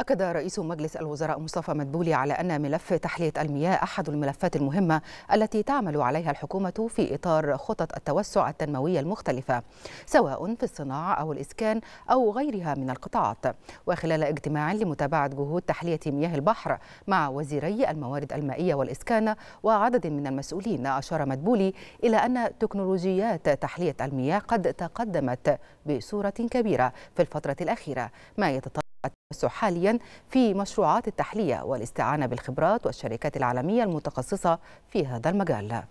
أكد رئيس مجلس الوزراء مصطفى مدبولي على أن ملف تحلية المياه أحد الملفات المهمة التي تعمل عليها الحكومة في إطار خطط التوسع التنموية المختلفة سواء في الصناعة أو الإسكان أو غيرها من القطاعات وخلال اجتماع لمتابعة جهود تحلية مياه البحر مع وزيري الموارد المائية والإسكان وعدد من المسؤولين أشار مدبولي إلى أن تكنولوجيات تحلية المياه قد تقدمت بصورة كبيرة في الفترة الأخيرة ما يتطلب التوسع حاليا في مشروعات التحلية والاستعانة بالخبرات والشركات العالمية المتخصصة في هذا المجال